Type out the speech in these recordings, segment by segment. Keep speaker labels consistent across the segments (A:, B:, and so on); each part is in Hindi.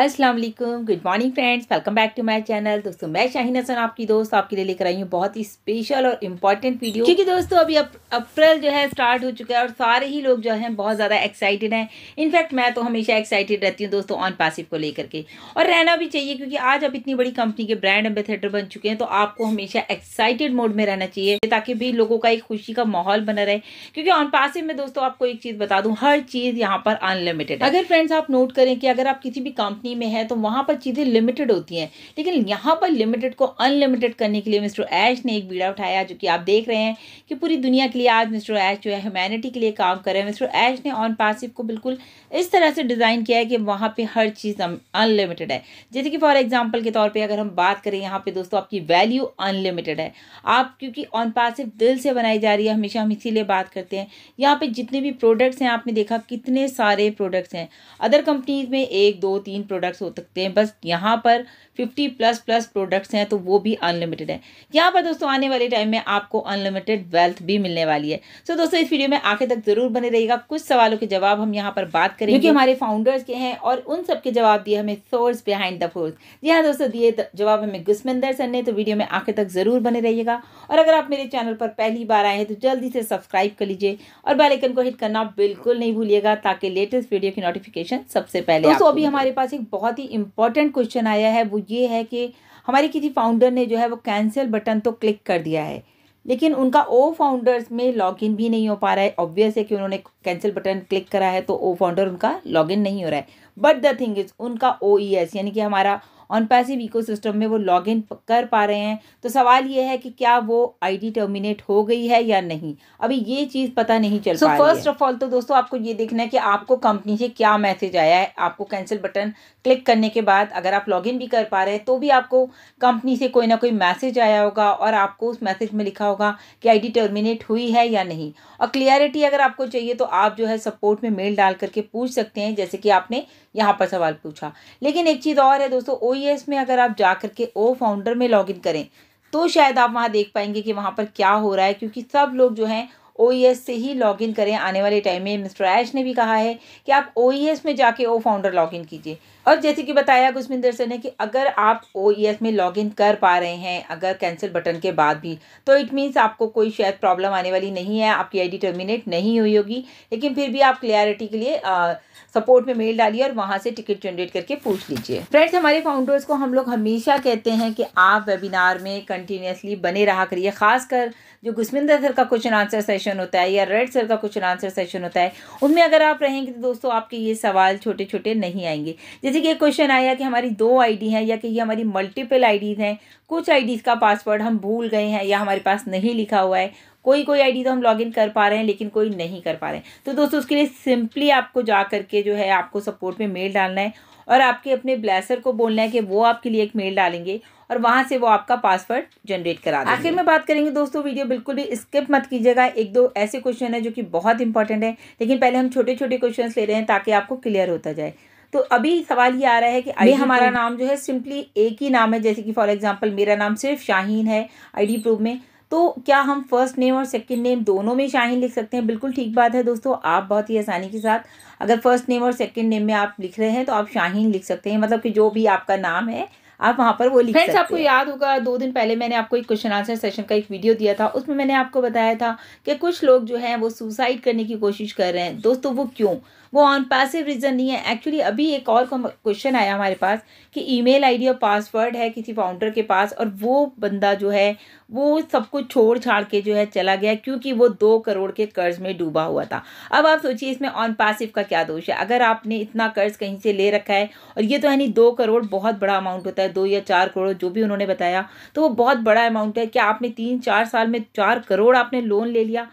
A: अस्सलाम वालेकुम good morning friends welcome back to my channel दोस्तों मैं शाहीन हसन आपकी दोस्त आपके लिए लेकर आई हूँ बहुत ही स्पेशल और इम्पॉर्टेंट वीडियो क्योंकि दोस्तों अभी आप अप्रैल जो है स्टार्ट हो चुका है और सारे ही लोग जो हैं बहुत ज़्यादा एक्साइटेड हैं इनफैक्ट मैं तो हमेशा एक्साइटेड रहती हूँ दोस्तों ऑन पासिव को लेकर के और रहना भी चाहिए क्योंकि आज आप इतनी बड़ी कंपनी के ब्रांड एम्बेसडर बन चुके हैं तो आपको हमेशा एक्साइटेड मोड में रहना चाहिए ताकि भी लोगों का एक खुशी का माहौल बना रहे क्योंकि ऑन पासिव में दोस्तों आपको एक चीज़ बता दूँ हर चीज़ यहाँ पर अनलिमिटेड है अगर फ्रेंड्स आप नोट करें कि अगर आप किसी भी कंपनी में हैं तो वहाँ पर चीज़ें लिमिटेड होती हैं लेकिन यहाँ पर लिमिटेड को अनलिमिटेड करने के लिए मिस्टर ऐश ने एक बीड़ा उठाया जो कि आप देख रहे हैं कि पूरी दुनिया के लिए आज मिस्टर ऐश जो है ह्यूमैनिटी के लिए काम कर रहे हैं मिस्टर ऐश ने ऑन पासिव को बिल्कुल इस तरह से डिज़ाइन किया है कि वहाँ पे हर चीज़ अनलिमिटेड है जैसे कि फॉर एग्जांपल के तौर पे अगर हम बात करें यहाँ पे दोस्तों आपकी वैल्यू अनलिमिटेड है आप क्योंकि ऑन पासिव दिल से बनाई जा रही है हमेशा हम इसीलिए बात करते हैं यहाँ पर जितने भी प्रोडक्ट्स हैं आपने देखा कितने सारे प्रोडक्ट्स हैं अदर कंपनीज में एक दो तीन प्रोडक्ट्स हो सकते हैं बस यहाँ पर फिफ्टी प्लस प्लस प्रोडक्ट्स हैं तो वो भी अनलिमिटेड है यहाँ पर दोस्तों आने वाले टाइम में आपको अनलिमिटेड वेल्थ भी मिलने वाला वाली है सो so, दोस्तों इस वीडियो में आखिर तक जरूर बने रहेगा कुछ सवालों के जवाब हम यहाँ पर बात करेंगे क्योंकि हमारे फाउंडर्स के हैं और उन सब के जवाब दिए हमें सोर्स बिहाइंड द फोर्स जी हाँ दोस्तों दिए तो जवाब हमें गुस्मिंदर सर ने तो वीडियो में आखिर तक जरूर बने रहिएगा और अगर आप मेरे चैनल पर पहली बार आए हैं तो जल्दी से सब्सक्राइब कर लीजिए और बेलाइकन को हिट करना बिल्कुल नहीं भूलिएगा ताकि लेटेस्ट वीडियो की नोटिफिकेशन सबसे पहले दोस्तों अभी हमारे पास एक बहुत ही इंपॉर्टेंट क्वेश्चन आया है वो ये है कि हमारे किसी फाउंडर ने जो है वो कैंसिल बटन तो क्लिक कर दिया है लेकिन उनका ओ फाउंडर्स में लॉगिन भी नहीं हो पा रहा है ऑब्वियस है कि उन्होंने कैंसिल बटन क्लिक करा है तो ओ फाउंडर उनका लॉगिन नहीं हो रहा है बट द थिंग इज़ उनका ओ e यानी कि हमारा ऑन पैसिव इकोसिस्टम में वो लॉग इन कर पा रहे हैं तो सवाल ये है कि क्या वो आईडी टर्मिनेट हो गई है या नहीं अभी ये चीज़ पता नहीं चल सो फर्स्ट ऑफ ऑल तो दोस्तों आपको ये देखना है कि आपको कंपनी से क्या मैसेज आया है आपको कैंसिल बटन क्लिक करने के बाद अगर आप लॉग इन भी कर पा रहे हैं तो भी आपको कंपनी से कोई ना कोई मैसेज आया होगा और आपको उस मैसेज में लिखा होगा कि डी टर्मिनेट हुई है या नहीं और क्लियरिटी अगर आपको चाहिए तो आप जो है सपोर्ट में मेल डाल करके पूछ सकते हैं जैसे कि आपने यहाँ पर सवाल पूछा लेकिन एक चीज़ और है दोस्तों ओ e में अगर आप जा करके ओ फाउंडर में लॉगिन करें तो शायद आप वहाँ देख पाएंगे कि वहाँ पर क्या हो रहा है क्योंकि सब लोग जो हैं ओ e से ही लॉगिन करें आने वाले टाइम में मिस्टर ऐश ने भी कहा है कि आप ओ e में जाके ओ फाउंडर लॉगिन कीजिए और जैसे कि बताया गुजमिंदर सर ने कि अगर आप ओ e में लॉग इन कर पा रहे हैं अगर कैंसिल बटन के बाद भी तो इट मीन्स आपको कोई शायद प्रॉब्लम आने वाली नहीं है आपकी आईडी टर्मिनेट नहीं हुई होगी लेकिन फिर भी आप क्लियरिटी के लिए आ, सपोर्ट में मेल डालिए और वहाँ से टिकट जनरेट करके पूछ लीजिए फ्रेंड्स हमारे फाउंडर्स को हम लोग हमेशा कहते हैं कि आप वेबिनार में कंटिन्यूसली बने रहा करिए खासकर जो गुस्मिंदर सर का क्वेश्चन आंसर सेशन होता है या रेड सर का क्वेश्चन आंसर सेशन होता है उनमें अगर आप रहेंगे तो दोस्तों आपके ये सवाल छोटे छोटे नहीं आएंगे जैसे कि एक क्वेश्चन आया कि हमारी दो आईडी हैं या कि ये हमारी मल्टीपल आईडीज़ हैं कुछ आईडीज़ का पासवर्ड हम भूल गए हैं या हमारे पास नहीं लिखा हुआ है कोई कोई आईडी तो हम लॉगिन कर पा रहे हैं लेकिन कोई नहीं कर पा रहे हैं तो दोस्तों उसके लिए सिंपली आपको जा करके जो है आपको सपोर्ट में मेल डालना है और आपके अपने ब्लैसर को बोलना है कि वो आपके लिए एक मेल डालेंगे और वहाँ से वो आपका पासवर्ड जनरेट करा देंगे आखिर में बात करेंगे दोस्तों वीडियो बिल्कुल भी स्किप मत कीजिएगा एक दो ऐसे क्वेश्चन है जो कि बहुत इंपॉर्टेंट है लेकिन पहले हम छोटे छोटे क्वेश्चन ले रहे हैं ताकि आपको क्लियर होता जाए तो अभी सवाल ये आ रहा है कि आई हमारा नाम जो है सिंपली एक ही नाम है जैसे कि फॉर एग्जाम्पल मेरा नाम सिर्फ शाहीन है आई डी प्रूफ में तो क्या हम फर्स्ट नेम और सेकंड नेम दोनों में शाहीन लिख सकते हैं बिल्कुल ठीक बात है दोस्तों आप बहुत ही आसानी के साथ अगर फर्स्ट नेम और सेकंड नेम में आप लिख रहे हैं तो आप शाहीन लिख सकते हैं मतलब कि जो भी आपका नाम है आप वहां पर वो लिख फ्रेंड्स आपको याद होगा दो दिन पहले मैंने आपको एक क्वेश्चन आंसर सेशन का एक वीडियो दिया था उसमें मैंने आपको बताया था कि कुछ लोग जो हैं वो सुसाइड करने की कोशिश कर रहे हैं दोस्तों वो क्यों वो ऑन पैसिव रीज़न नहीं है एक्चुअली अभी एक और क्वेश्चन आया हमारे पास कि ईमेल आईडी और पासवर्ड है किसी फाउंडर के पास और वो बंदा जो है वो सब कुछ छोड़ छाड़ के जो है चला गया क्योंकि वो दो करोड़ के कर्ज में डूबा हुआ था अब आप सोचिए इसमें ऑन पासिव का क्या दोष है अगर आपने इतना कर्ज कहीं से ले रखा है और ये तो यानी दो करोड़ बहुत बड़ा अमाउंट होता है दो या चार करोड़ जो भी उन्होंने बताया तो वो बहुत बड़ा अमाउंट है क्या आपने तीन चार साल में चार करोड़ आपने लोन ले लिया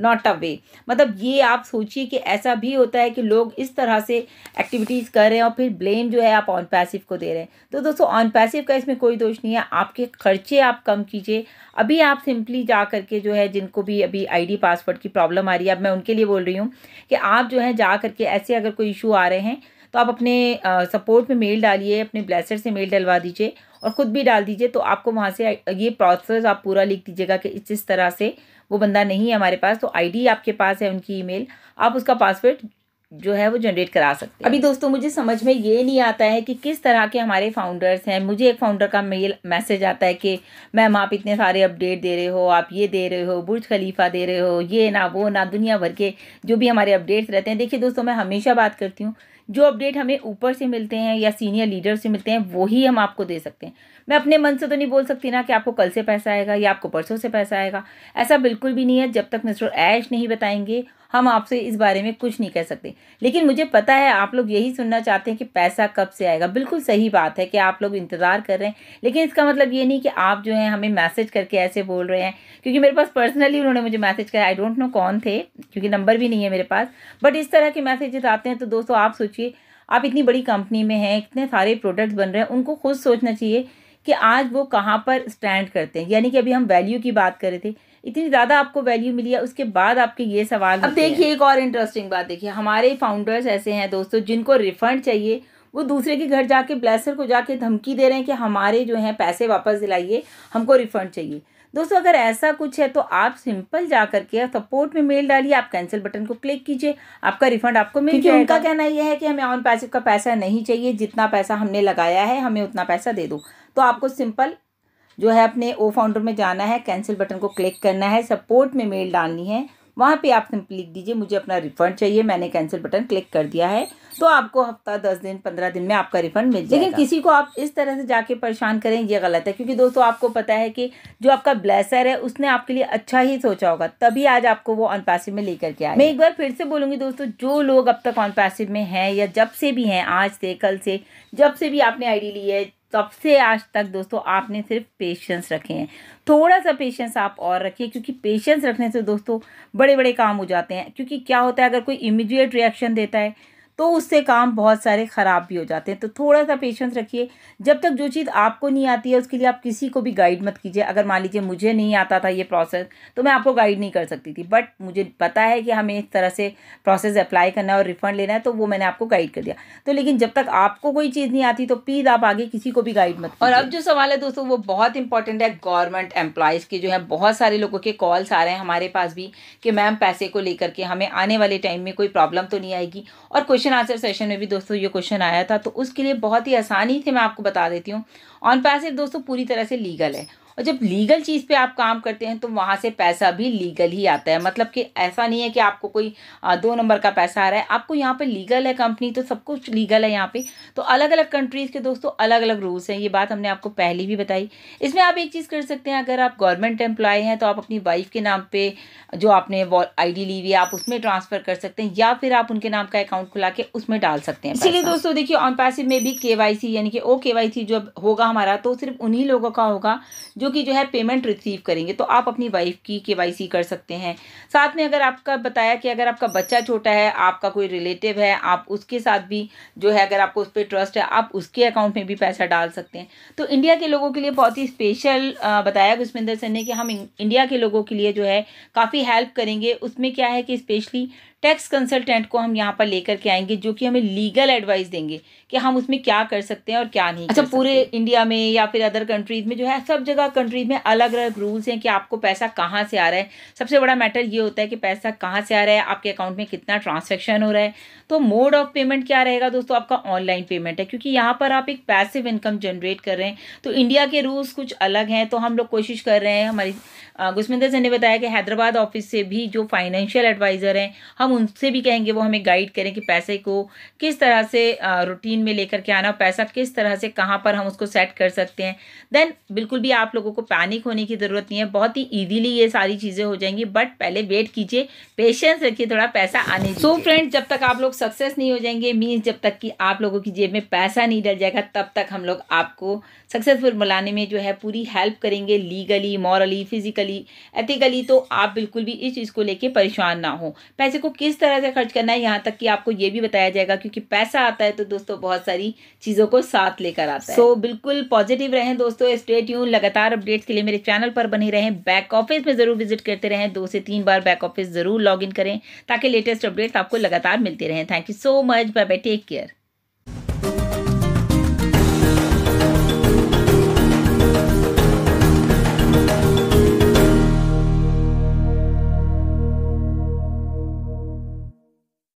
A: नॉट अ वे मतलब ये आप सोचिए कि ऐसा भी होता है कि लोग इस तरह से एक्टिविटीज़ कर रहे हैं और फिर ब्लेम जो है आप ऑन पैसिव को दे रहे हैं तो दोस्तों ऑन पैसिव का इसमें कोई दोष नहीं है आपके खर्चे आप कम कीजिए अभी आप सिंपली जा करके जो है जिनको भी अभी आईडी पासवर्ड की प्रॉब्लम आ रही है अब मैं उनके लिए बोल रही हूँ कि आप जो है जा करके ऐसे अगर कोई इशू आ रहे हैं तो आप अपने सपोर्ट में मेल डालिए अपने ब्लेसर से मेल डलवा दीजिए और ख़ुद भी डाल दीजिए तो आपको वहाँ से ये प्रोसेस आप पूरा लिख दीजिएगा कि इस इस तरह से वो बंदा नहीं है हमारे पास तो आईडी आपके पास है उनकी ईमेल आप उसका पासवर्ड जो है वो जनरेट करा सकते हैं अभी दोस्तों मुझे समझ में ये नहीं आता है कि किस तरह के हमारे फाउंडर्स हैं मुझे एक फाउंडर का मेल मैसेज आता है कि मैम आप इतने सारे अपडेट दे रहे हो आप ये दे रहे हो बुर्ज खलीफा दे रहे हो ये ना वो ना दुनिया भर के जो भी हमारे अपडेट्स रहते हैं देखिए दोस्तों मैं हमेशा बात करती हूँ जो अपडेट हमें ऊपर से मिलते हैं या सीनियर लीडर से मिलते हैं वही हम आपको दे सकते हैं मैं अपने मन से तो नहीं बोल सकती ना कि आपको कल से पैसा आएगा या आपको परसों से पैसा आएगा ऐसा बिल्कुल भी नहीं है जब तक मिस्टर ऐश नहीं बताएंगे हम आपसे इस बारे में कुछ नहीं कह सकते लेकिन मुझे पता है आप लोग यही सुनना चाहते हैं कि पैसा कब से आएगा बिल्कुल सही बात है कि आप लोग इंतज़ार कर रहे हैं लेकिन इसका मतलब ये नहीं कि आप जो है हमें मैसेज करके ऐसे बोल रहे हैं क्योंकि मेरे पास पर्सनली उन्होंने मुझे मैसेज किया आई डोंट नो कौन थे क्योंकि नंबर भी नहीं है मेरे पास बट इस तरह के मैसेजेस आते हैं तो दोस्तों आप सोचिए आप इतनी बड़ी कंपनी में हैं इतने सारे प्रोडक्ट्स बन रहे हैं उनको खुद सोचना चाहिए कि आज वो कहाँ पर स्टैंड करते हैं यानी कि अभी हम वैल्यू की बात कर रहे थे इतनी ज़्यादा आपको वैल्यू मिली है उसके बाद आपके ये सवाल अब देखिए एक और इंटरेस्टिंग बात देखिए हमारे फाउंडर्स ऐसे हैं दोस्तों जिनको रिफंड चाहिए वो दूसरे के घर जाके ब्लेसर को जाके धमकी दे रहे हैं कि हमारे जो हैं पैसे वापस दिलाइए हमको रिफंड चाहिए दोस्तों अगर ऐसा कुछ है तो आप सिंपल जा करके सपोर्ट में मेल डालिए आप कैंसिल बटन को क्लिक कीजिए आपका रिफंड आपको मिल जाएगा उनका कहना यह है कि हमें ऑन पैसे का पैसा नहीं चाहिए जितना पैसा हमने लगाया है हमें उतना पैसा दे दो तो आपको सिंपल जो है अपने ओ फाउंडर में जाना है कैंसिल बटन को क्लिक करना है सपोर्ट में मेल डालनी है वहाँ पे आप सिंपली लिख दीजिए मुझे अपना रिफंड चाहिए मैंने कैंसिल बटन क्लिक कर दिया है तो आपको हफ्ता दस दिन पंद्रह दिन में आपका रिफंड मिल जाएगा लेकिन किसी को आप इस तरह से जाके परेशान करें ये गलत है क्योंकि दोस्तों आपको पता है कि जो आपका ब्लेसर है उसने आपके लिए अच्छा ही सोचा होगा तभी आज आपको वो अनपैसिव में लेकर के आया मैं एक बार फिर से बोलूँगी दोस्तों जो लोग अब तक अनपैसिव में हैं या जब से भी हैं आज से कल से जब से भी आपने आई डी ली है तब से आज तक दोस्तों आपने सिर्फ पेशेंस रखे हैं थोड़ा सा पेशेंस आप और रखिए क्योंकि पेशेंस रखने से दोस्तों बड़े बड़े काम हो जाते हैं क्योंकि क्या होता है अगर कोई इमीडिएट रिएक्शन देता है तो उससे काम बहुत सारे ख़राब भी हो जाते हैं तो थोड़ा सा पेशेंस रखिए जब तक जो चीज़ आपको नहीं आती है उसके लिए आप किसी को भी गाइड मत कीजिए अगर मान लीजिए मुझे नहीं आता था ये प्रोसेस तो मैं आपको गाइड नहीं कर सकती थी बट मुझे पता है कि हमें इस तरह से प्रोसेस अप्लाई करना है और रिफंड लेना है तो वो मैंने आपको गाइड कर दिया तो लेकिन जब तक आपको कोई चीज़ नहीं आती तो प्लीज़ आप आगे किसी को भी गाइड मत और अब जो सवाल है दोस्तों वो बहुत इंपॉर्टेंट है गवर्नमेंट एम्प्लॉयज़ के जो है बहुत सारे लोगों के कॉल्स आ रहे हैं हमारे पास भी कि मैम पैसे को लेकर के हमें आने वाले टाइम में कोई प्रॉब्लम तो नहीं आएगी और क्वेश्चन क्वेश्चन आंसर सेशन में भी दोस्तों ये क्वेश्चन आया था तो उसके लिए बहुत ही आसानी से मैं आपको बता देती हूँ ऑन पैसिव दोस्तों पूरी तरह से लीगल है और जब लीगल चीज़ पे आप काम करते हैं तो वहाँ से पैसा भी लीगल ही आता है मतलब कि ऐसा नहीं है कि आपको कोई दो नंबर का पैसा आ रहा है आपको यहाँ पे लीगल है कंपनी तो सब कुछ लीगल है यहाँ पे तो अलग अलग कंट्रीज़ के दोस्तों अलग अलग रूल्स हैं ये बात हमने आपको पहले भी बताई इसमें आप एक चीज़ कर सकते हैं अगर आप गवर्नमेंट एम्प्लॉय हैं तो आप अपनी वाइफ के नाम पर जो आपने आई डी ली हुई है आप उसमें ट्रांसफ़र कर सकते हैं या फिर आप उनके नाम का अकाउंट खुला के उसमें डाल सकते हैं इसीलिए दोस्तों देखिए ऑन पैसिव में भी के यानी कि ओ के जो होगा हमारा तो सिर्फ उन्हीं लोगों का होगा जो जो कि जो है पेमेंट रिसीव करेंगे तो आप अपनी वाइफ की के कर सकते हैं साथ में अगर आपका बताया कि अगर आपका बच्चा छोटा है आपका कोई रिलेटिव है आप उसके साथ भी जो है अगर आपको उस पर ट्रस्ट है आप उसके अकाउंट में भी पैसा डाल सकते हैं तो इंडिया के लोगों के लिए बहुत ही स्पेशल बताया पुष्पिंदर सेन ने कि हम इंडिया के लोगों के लिए जो है काफ़ी हेल्प करेंगे उसमें क्या है कि स्पेशली टैक्स कंसल्टेंट को हम यहाँ पर लेकर के आएंगे जो कि हमें लीगल एडवाइस देंगे कि हम उसमें क्या कर सकते हैं और क्या नहीं अच्छा पूरे इंडिया में या फिर अदर कंट्रीज में जो है सब जगह कंट्रीज में अलग अलग रूल्स हैं कि आपको पैसा कहाँ से आ रहा है सबसे बड़ा मैटर ये होता है कि पैसा कहाँ से आ रहा है आपके अकाउंट में कितना ट्रांसफेक्शन हो रहा है तो मोड ऑफ पेमेंट क्या रहेगा दोस्तों आपका ऑनलाइन पेमेंट है क्योंकि यहाँ पर आप एक पैसिव इनकम जनरेट कर रहे हैं तो इंडिया के रूल्स कुछ अलग हैं तो हम लोग कोशिश कर रहे हैं हमारी गुस्मिंदर सिंह ने बताया कि हैदराबाद ऑफिस से भी जो फाइनेंशियल एडवाइज़र हैं हम हम उनसे भी कहेंगे वो हमें गाइड करें कि पैसे को किस तरह से रूटीन में लेकर के आना पैसा किस तरह से कहाँ पर हम उसको सेट कर सकते हैं देन बिल्कुल भी आप लोगों को पैनिक होने की ज़रूरत नहीं है बहुत ही ईजीली ये सारी चीज़ें हो जाएंगी बट पहले वेट कीजिए पेशेंस रखिए थोड़ा पैसा आने सो फ्रेंड जब तक आप लोग सक्सेस नहीं हो जाएंगे मीन्स जब तक कि आप लोगों की जेब में पैसा नहीं डल जाएगा तब तक हम लोग आपको सक्सेसफुल बुलाने में जो है पूरी हेल्प करेंगे लीगली मॉरली फिजिकली एथिकली तो आप बिल्कुल भी इस चीज़ को लेके परेशान ना हो पैसे को किस तरह से खर्च करना है यहाँ तक कि आपको ये भी बताया जाएगा क्योंकि पैसा आता है तो दोस्तों बहुत सारी चीज़ों को साथ लेकर आता है सो so, बिल्कुल पॉजिटिव रहें दोस्तों स्टेट यूँ लगातार अपडेट्स के लिए मेरे चैनल पर बने रहें बैक ऑफिस में ज़रूर विजिट करते रहें दो से तीन बार बैक ऑफिस ज़रूर लॉग करें ताकि लेटेस्ट अपडेट्स आपको लगातार मिलते रहें thank you so much bye bye take care